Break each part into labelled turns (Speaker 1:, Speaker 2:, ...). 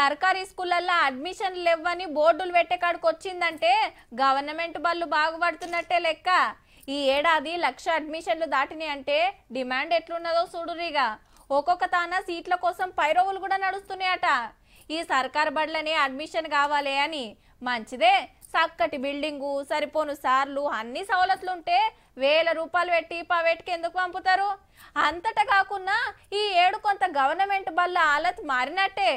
Speaker 1: సర్కారీ స్కూళ్ళల్లో అడ్మిషన్లు ఇవ్వని బోర్డులు పెట్టేకాడికి వచ్చిందంటే గవర్నమెంట్ బళ్ళు బాగుపడుతున్నట్టే లెక్క ఈ ఏడాది లక్ష అడ్మిషన్లు దాటినాయి అంటే డిమాండ్ ఎట్లున్నదో చూడురిగా ఒక్కొక్క తాన సీట్ల కోసం పైరోవులు కూడా నడుస్తున్నాయట ఈ సర్కార్ బడ్లనే అడ్మిషన్ కావాలి అని మంచిదే చక్కటి బిల్డింగు సరిపోను సార్లు అన్ని సవలతులు ఉంటే వేల రూపాయలు పెట్టి పవేట్కి ఎందుకు పంపుతారు అంతటా కాకుండా ఈ ఏడు కొంత గవర్నమెంట్ బళ్ళ ఆలత్ మారినట్టే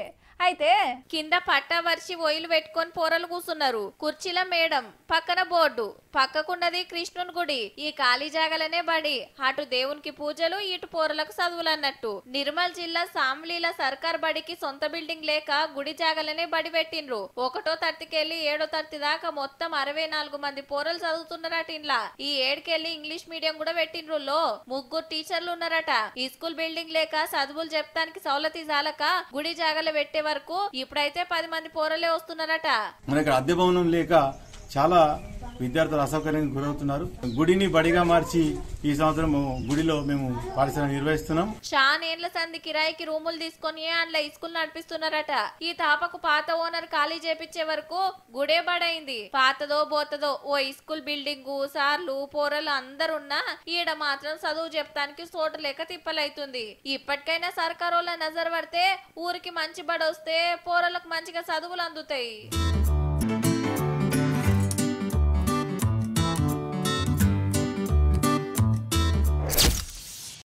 Speaker 1: అయితే కింద పట్ట వర్షి ఒయిలు పెట్టుకొని పోరలు కూసున్నారు కుర్చీల మేడం పక్కన బోర్డు పక్కకున్నది కృష్ణుని గుడి ఈ ఖాళీ జాగలనే బడి అటు దేవునికి పూజలు ఇటు పోరలకు చదువులు అన్నట్టు నిర్మల్ జిల్లా సాంలీల సర్కార్ బడికి సొంత బిల్డింగ్ లేక గుడి జాగలనే బడి పెట్టిండ్రు ఒకటో తర్తికెళ్లి ఏడో తర్తి దాకా మొత్తం అరవై నాలుగు మంది పోరలు చదువుతున్నారట ఇంట్లో ఈ ఏడుకెళ్లి ఇంగ్లీష్ మీడియం కూడా పెట్టిండ్రు లో ముగ్గురు టీచర్లు ఉన్నారట ఈ స్కూల్ బిల్డింగ్ లేక చదువులు చెప్తానికి సౌలతి జాలక గుడి జాగలు పెట్టేవారు వరకు ఇప్పుడైతే పది మంది పోరలే వస్తున్నారట
Speaker 2: మనకి అద్దె భవనం లేక చాలా విద్యార్థుల అసౌకర్యానికి గురవుతున్నారు గుడిని బడిగా మార్చి ఈ సంవత్సరం గుడిలో మేము పాఠశాల నిర్వహిస్తున్నాం
Speaker 1: చానేళ్ల సంధి కిరాయికి రూములు తీసుకొని అందులో ఇస్కూల్ నడిపిస్తున్నారట ఈ తాపకు పాత ఓనర్ ఖాళీ చేపించే వరకు గుడే బడైంది పాతదో బోతదో ఓ ఇస్కూల్ బిల్డింగ్ సార్లు పోరలు అందరున్నా ఈడ మాత్రం చదువు చెప్తానికి చోటు లేక తిప్పలైతుంది ఇప్పటికైనా సర్కారోళ్ళ నజర్ పడితే ఊరికి మంచి బడొస్తే పోరలకు మంచిగా చదువులు అందుతాయి